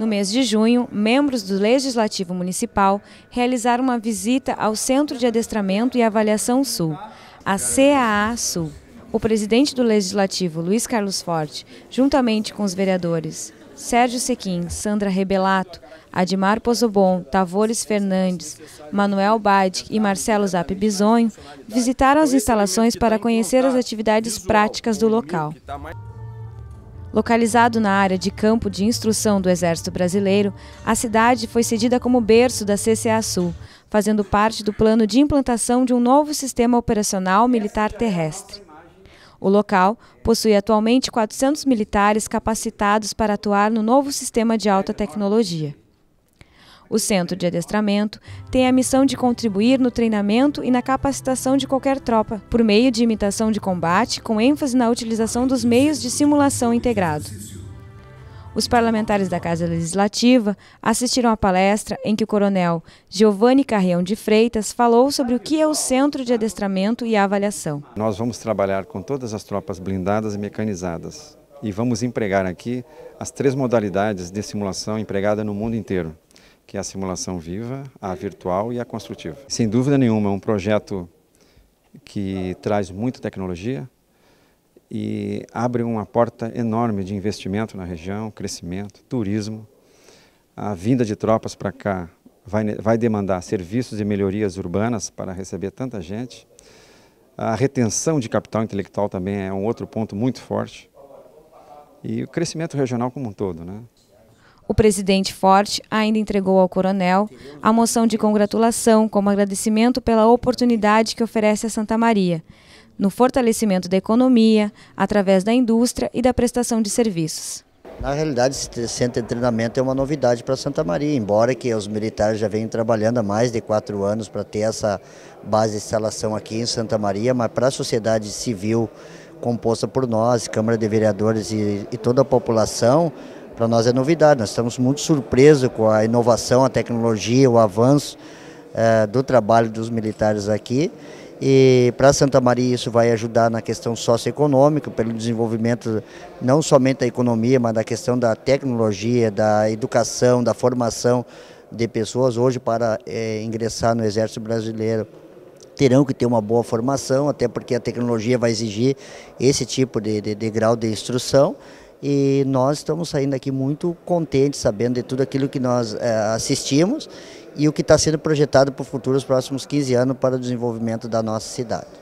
No mês de junho, membros do Legislativo Municipal realizaram uma visita ao Centro de Adestramento e Avaliação Sul, a CAA Sul. O presidente do Legislativo, Luiz Carlos Forte, juntamente com os vereadores Sérgio Sequim, Sandra Rebelato, Admar Pozobon, Tavores Fernandes, Manuel Badic e Marcelo Zap Bisonho visitaram as instalações para conhecer as atividades práticas do local. Localizado na área de campo de instrução do Exército Brasileiro, a cidade foi cedida como berço da CCA Sul, fazendo parte do plano de implantação de um novo sistema operacional militar terrestre. O local possui atualmente 400 militares capacitados para atuar no novo sistema de alta tecnologia. O Centro de Adestramento tem a missão de contribuir no treinamento e na capacitação de qualquer tropa, por meio de imitação de combate, com ênfase na utilização dos meios de simulação integrado. Os parlamentares da Casa Legislativa assistiram à palestra em que o coronel Giovanni Carrião de Freitas falou sobre o que é o Centro de Adestramento e Avaliação. Nós vamos trabalhar com todas as tropas blindadas e mecanizadas e vamos empregar aqui as três modalidades de simulação empregada no mundo inteiro que é a simulação viva, a virtual e a construtiva. Sem dúvida nenhuma, é um projeto que traz muita tecnologia e abre uma porta enorme de investimento na região, crescimento, turismo. A vinda de tropas para cá vai, vai demandar serviços e melhorias urbanas para receber tanta gente. A retenção de capital intelectual também é um outro ponto muito forte. E o crescimento regional como um todo, né? O presidente Forte ainda entregou ao coronel a moção de congratulação como agradecimento pela oportunidade que oferece a Santa Maria no fortalecimento da economia, através da indústria e da prestação de serviços. Na realidade, esse centro de treinamento é uma novidade para Santa Maria, embora que os militares já venham trabalhando há mais de quatro anos para ter essa base de instalação aqui em Santa Maria, mas para a sociedade civil composta por nós, Câmara de Vereadores e, e toda a população, para nós é novidade. Nós estamos muito surpresos com a inovação, a tecnologia, o avanço é, do trabalho dos militares aqui. E para Santa Maria isso vai ajudar na questão socioeconômica, pelo desenvolvimento não somente da economia, mas da questão da tecnologia, da educação, da formação de pessoas hoje para é, ingressar no Exército Brasileiro terão que ter uma boa formação, até porque a tecnologia vai exigir esse tipo de, de, de grau de instrução e nós estamos saindo aqui muito contentes, sabendo de tudo aquilo que nós é, assistimos e o que está sendo projetado para o futuro, os próximos 15 anos, para o desenvolvimento da nossa cidade.